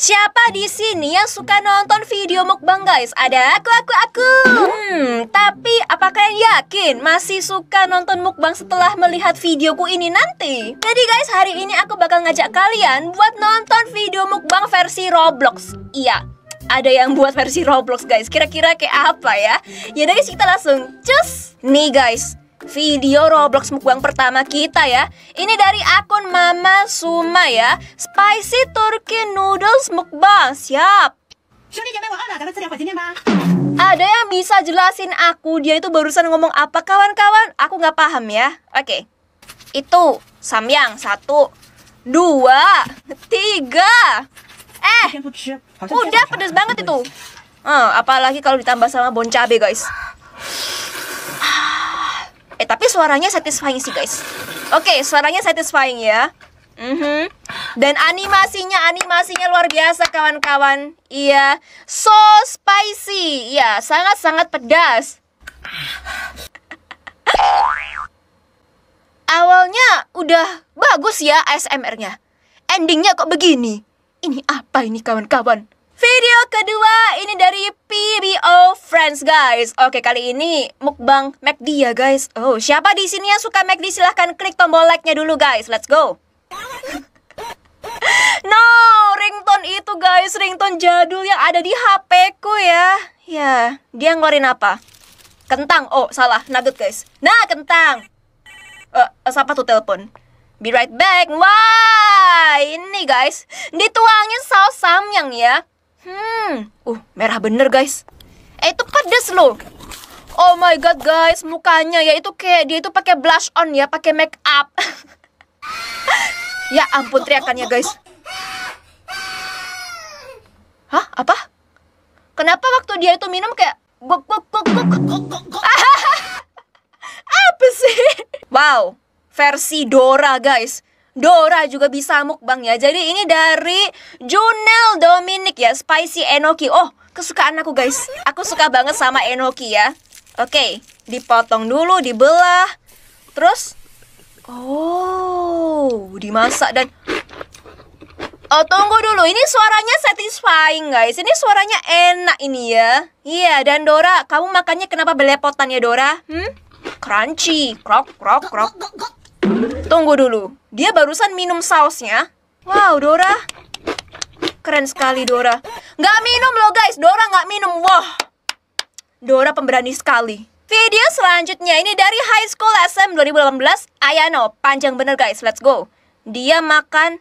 Siapa di sini yang suka nonton video mukbang guys? Ada aku, aku, aku. Hmm, tapi apakah yang yakin masih suka nonton mukbang setelah melihat videoku ini nanti? Jadi guys, hari ini aku bakal ngajak kalian buat nonton video mukbang versi Roblox. Iya, ada yang buat versi Roblox guys. Kira-kira kayak apa ya? Ya guys, kita langsung cus. Nih guys, video Roblox mukbang pertama kita ya Ini dari akun Mama Suma ya Spicy Turkey Noodles Mukbang, siap ada yang bisa jelasin aku dia itu barusan ngomong apa kawan-kawan? Aku nggak paham ya. Oke, okay. itu samyang satu, dua, tiga. Eh, udah pedes banget itu. Uh, apalagi kalau ditambah sama bon cabe guys. Eh tapi suaranya satisfying sih guys. Oke, okay, suaranya satisfying ya. Mm -hmm. Dan animasinya animasinya luar biasa kawan-kawan. Iya, so spicy. Iya, sangat-sangat pedas. Awalnya udah bagus ya ASMR-nya. Endingnya kok begini? Ini apa ini kawan-kawan? Video kedua ini dari PBO Friends guys. Oke, kali ini mukbang McD ya guys. Oh, siapa di sini yang suka McD silahkan klik tombol like-nya dulu guys. Let's go. no, ringtone itu guys, ringtone jadul yang ada di HP ku ya. Ya, dia ngeluarin apa? Kentang. Oh, salah, nugget guys. Nah, kentang. Eh, siapa tuh telepon? Be right back. Wah, ini guys, dituangin saus samyang ya. Hmm, uh, merah bener guys. Eh, itu pedes loh. Oh my god guys, mukanya ya itu kayak dia itu pakai blush on ya, pakai make up. ya ampun teriakannya guys. Hah, apa? Kenapa waktu dia itu minum kayak gok gok gok gok Apa sih? Wow, versi Dora guys. Dora juga bisa mukbang ya. Jadi ini dari Junel Dominic ya, spicy enoki. Oh, kesukaan aku guys. Aku suka banget sama enoki ya. Oke, dipotong dulu, dibelah. Terus oh, dimasak dan Oh, tunggu dulu. Ini suaranya satisfying, guys. Ini suaranya enak ini ya. Iya, dan Dora, kamu makannya kenapa belepotan ya, Dora? Hmm? Crunchy, krok krok krok. Tunggu dulu, dia barusan minum sausnya. Wow, Dora. Keren sekali, Dora. Nggak minum loh, guys. Dora nggak minum. Wah. Dora pemberani sekali. Video selanjutnya ini dari High School SM 2018. Ayano, panjang bener, guys. Let's go. Dia makan...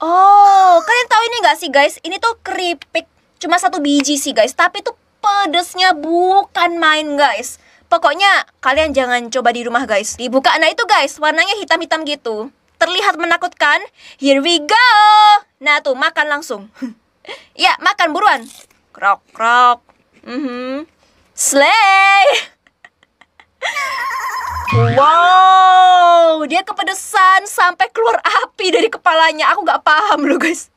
Oh, kalian tahu ini nggak sih, guys? Ini tuh keripik. Cuma satu biji sih, guys. Tapi tuh pedesnya bukan main, guys. Pokoknya kalian jangan coba di rumah guys. Dibuka nah itu guys, warnanya hitam-hitam gitu. Terlihat menakutkan. Here we go. Nah tuh makan langsung. ya makan buruan. Krok krok. Mm -hmm. Slay. Wow, dia kepedesan sampai keluar api dari kepalanya. Aku gak paham loh guys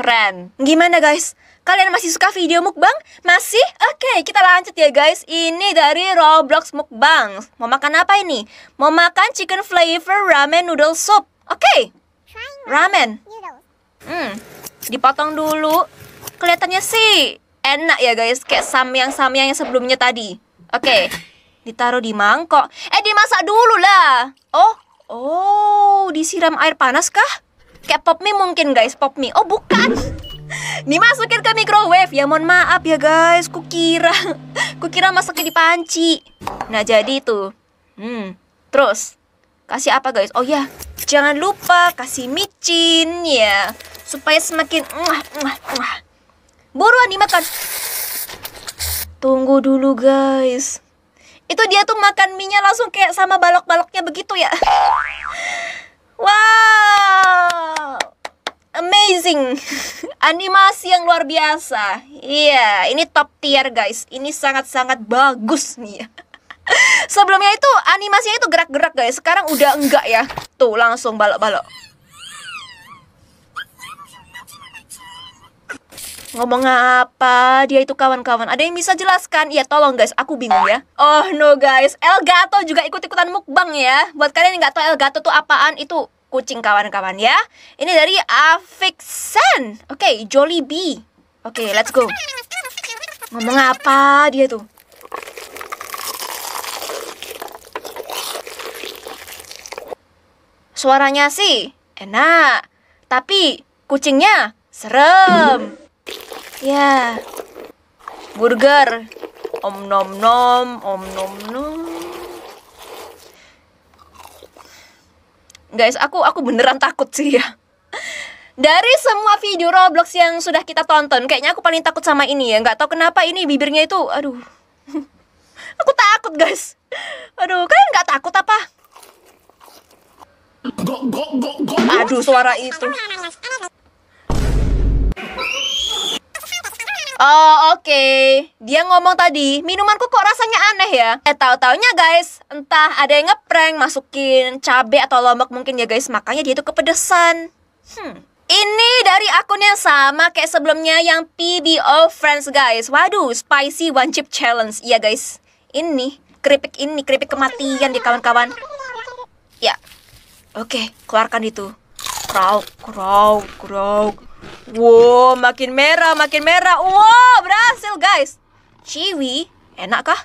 keren. Gimana guys? Kalian masih suka video mukbang? Masih? Oke, okay, kita lanjut ya guys. Ini dari Roblox Mukbang. Mau makan apa ini? Mau makan chicken flavor ramen noodle soup. Oke. Okay. Ramen. Hmm. Dipotong dulu. Kelihatannya sih enak ya guys, kayak samyang-samyang yang sebelumnya tadi. Oke. Okay. Ditaruh di mangkok. Eh, dimasak dulu lah. Oh, oh, disiram air panas kah? Kayak pop mie mungkin guys, pop mie. Oh bukan. masukin ke microwave. Ya mohon maaf ya guys, kukira kukira masaknya di panci. Nah, jadi itu. Hmm. Terus kasih apa guys? Oh ya, jangan lupa kasih micin ya supaya semakin muah muah muah. Buruan dimakan. Tunggu dulu guys. Itu dia tuh makan minyak langsung kayak sama balok-baloknya begitu ya. Wow amazing animasi yang luar biasa iya yeah, ini top tier guys ini sangat-sangat bagus nih ya sebelumnya itu animasinya itu gerak-gerak guys sekarang udah enggak ya tuh langsung balok-balok ngomong apa dia itu kawan-kawan ada yang bisa jelaskan Iya, tolong guys aku bingung ya oh no guys Elgato juga ikut-ikutan mukbang ya buat kalian yang nggak tahu Elgato tuh apaan itu kucing kawan-kawan ya. Ini dari Avixen. Oke, okay, B. Oke, okay, let's go. Ngomong apa dia tuh? Suaranya sih enak, tapi kucingnya serem. Ya. Yeah. Burger. Om nom nom, om nom nom. guys aku aku beneran takut sih ya dari semua video Roblox yang sudah kita tonton kayaknya aku paling takut sama ini ya nggak tahu kenapa ini bibirnya itu aduh aku takut guys aduh kalian nggak takut apa aduh suara itu Oh oke, okay. dia ngomong tadi minumanku kok rasanya aneh ya. Eh tahu taunya guys, entah ada yang ngeprank masukin cabe atau lombok mungkin ya guys, makanya dia itu kepedesan. Hmm. Ini dari akun yang sama kayak sebelumnya yang PBO Friends guys. Waduh, spicy one chip challenge. Iya guys, ini keripik ini keripik kematian di kawan-kawan. Ya, oke, okay, keluarkan itu. Krauk, krauk, krauk. Wow, makin merah, makin merah. Wow, berhasil guys. Ciwi, enak kah?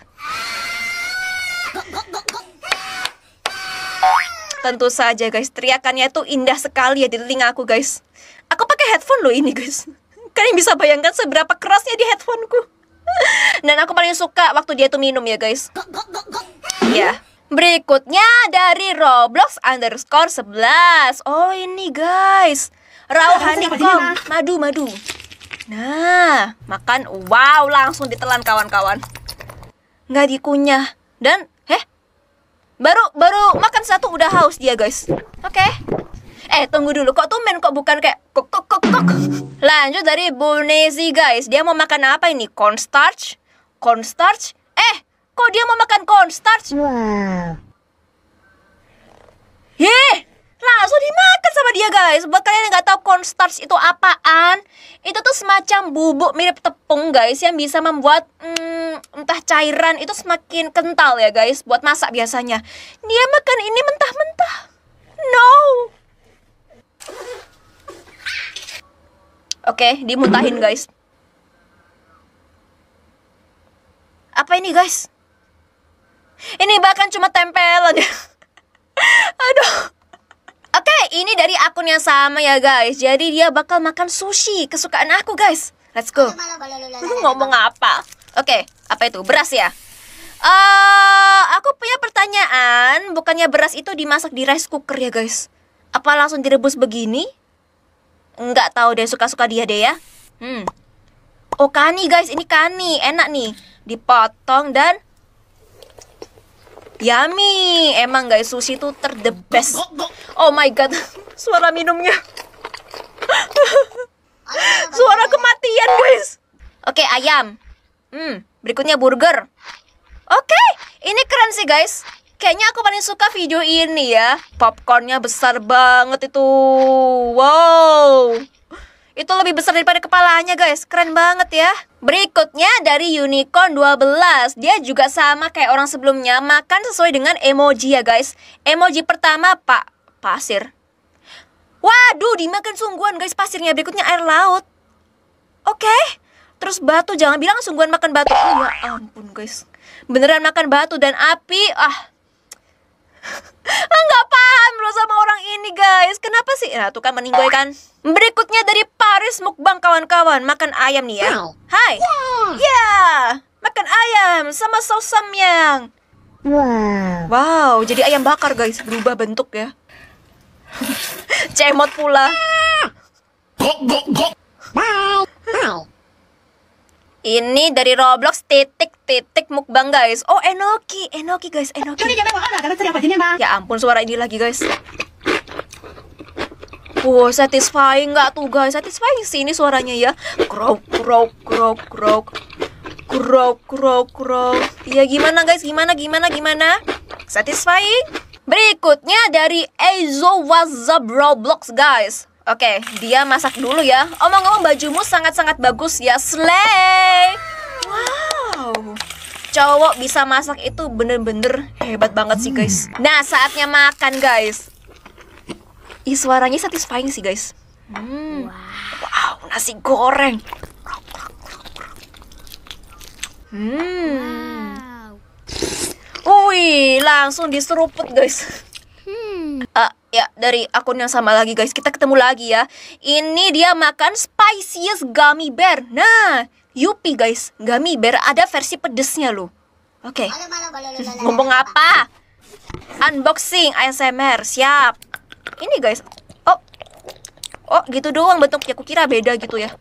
Tentu saja guys, teriakannya itu indah sekali ya di telinga aku guys. Aku pakai headphone loh ini guys. Kalian bisa bayangkan seberapa kerasnya di headphoneku. Dan aku paling suka waktu dia tuh minum ya guys. Ya. Berikutnya dari Roblox underscore 11. Oh ini guys raw honeycomb madu madu nah makan wow langsung ditelan kawan-kawan nggak dikunyah dan heh baru baru makan satu udah haus dia guys oke okay. eh tunggu dulu kok tuh tumen kok bukan kayak kok kok kok kok lanjut dari Bonesi guys dia mau makan apa ini cornstarch cornstarch eh kok dia mau makan cornstarch wow ya guys buat kalian yang nggak tahu cornstarch itu apaan itu tuh semacam bubuk mirip tepung guys yang bisa membuat hmm, entah cairan itu semakin kental ya guys buat masak biasanya dia makan ini mentah-mentah no oke okay, dimutahin guys apa ini guys ini bahkan cuma tempelan ya aduh Oke, ini dari akun yang sama ya guys. Jadi dia bakal makan sushi kesukaan aku guys. Let's go. Lu Ngomong apa? Oke, apa itu? Beras ya? Uh, aku punya pertanyaan. Bukannya beras itu dimasak di rice cooker ya guys? Apa langsung direbus begini? Enggak tahu deh, suka-suka dia deh ya. Hmm. Oh kani guys, ini kani enak nih. Dipotong dan Yummy. Emang guys, sushi tuh ter the best. Oh my god, suara minumnya. suara kematian, guys. Oke, okay, ayam. Hmm, berikutnya burger. Oke, okay, ini keren sih, guys. Kayaknya aku paling suka video ini ya. Popcornnya besar banget itu. Wow. Itu lebih besar daripada kepalanya guys, keren banget ya Berikutnya dari Unicorn 12 Dia juga sama kayak orang sebelumnya Makan sesuai dengan emoji ya guys Emoji pertama pak pasir Waduh dimakan sungguhan guys pasirnya Berikutnya air laut Oke okay. Terus batu jangan bilang sungguhan makan batu Oh ya ampun guys Beneran makan batu dan api Ah enggak ah, paham lo sama orang ini guys kenapa sih nah tuh kan meninggoy kan berikutnya dari Paris mukbang kawan-kawan makan ayam nih ya Hai ya yeah. makan ayam sama saus samyang wow wow jadi ayam bakar guys berubah bentuk ya cemot pula Wow. Bye. Ini dari Roblox titik titik mukbang guys. Oh Enoki, Enoki guys, Enoki. Ya ampun suara ini lagi guys. Wow, satisfying nggak tuh guys? Satisfying sih ini suaranya ya. Krok krok krok krok. Krok krok krok. Ya gimana guys? Gimana gimana gimana? Satisfying? Berikutnya dari Ezo Wazab Roblox guys. Oke, dia masak dulu ya. Omong-omong bajumu sangat-sangat bagus ya, Slay. Wow. Cowok bisa masak itu bener-bener hebat banget sih, guys. Hmm. Nah, saatnya makan, guys. Ih, suaranya satisfying sih, guys. Hmm. Wow. nasi goreng. Hmm. Wow. Wih, langsung diseruput, guys dari akun yang sama lagi guys. Kita ketemu lagi ya. Ini dia makan spiciest gummy bear. Nah, Yupi guys, gummy bear ada versi pedesnya loh. Oke. Okay. Ngomong apa? Unboxing ASMR. Siap. Ini guys. Oh. Oh, gitu doang bentuknya. Kira-kira beda gitu ya.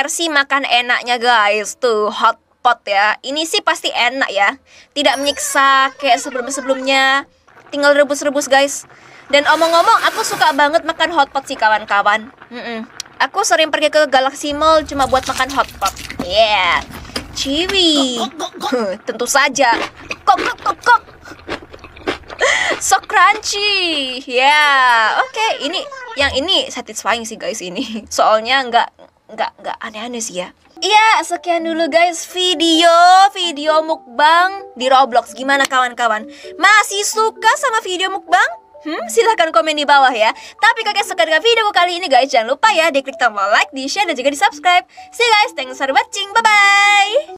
versi makan enaknya guys tuh hot pot ya ini sih pasti enak ya tidak menyiksa kayak sebelum sebelumnya tinggal rebus-rebus guys dan omong-omong aku suka banget makan hotpot sih kawan-kawan mm -mm. aku sering pergi ke Galaxy Mall cuma buat makan hotpot yeah Ciwi tentu saja kok kok kok kok so crunchy ya yeah. oke okay. ini yang ini satisfying sih guys ini soalnya nggak nggak nggak aneh-aneh sih ya. Iya, sekian dulu guys video video mukbang di Roblox. Gimana kawan-kawan? Masih suka sama video mukbang? Hmm, silahkan komen di bawah ya. Tapi kalian suka dengan video kali ini guys. Jangan lupa ya, di klik tombol like, di-share, dan juga di-subscribe. See you guys, thanks for watching. Bye-bye.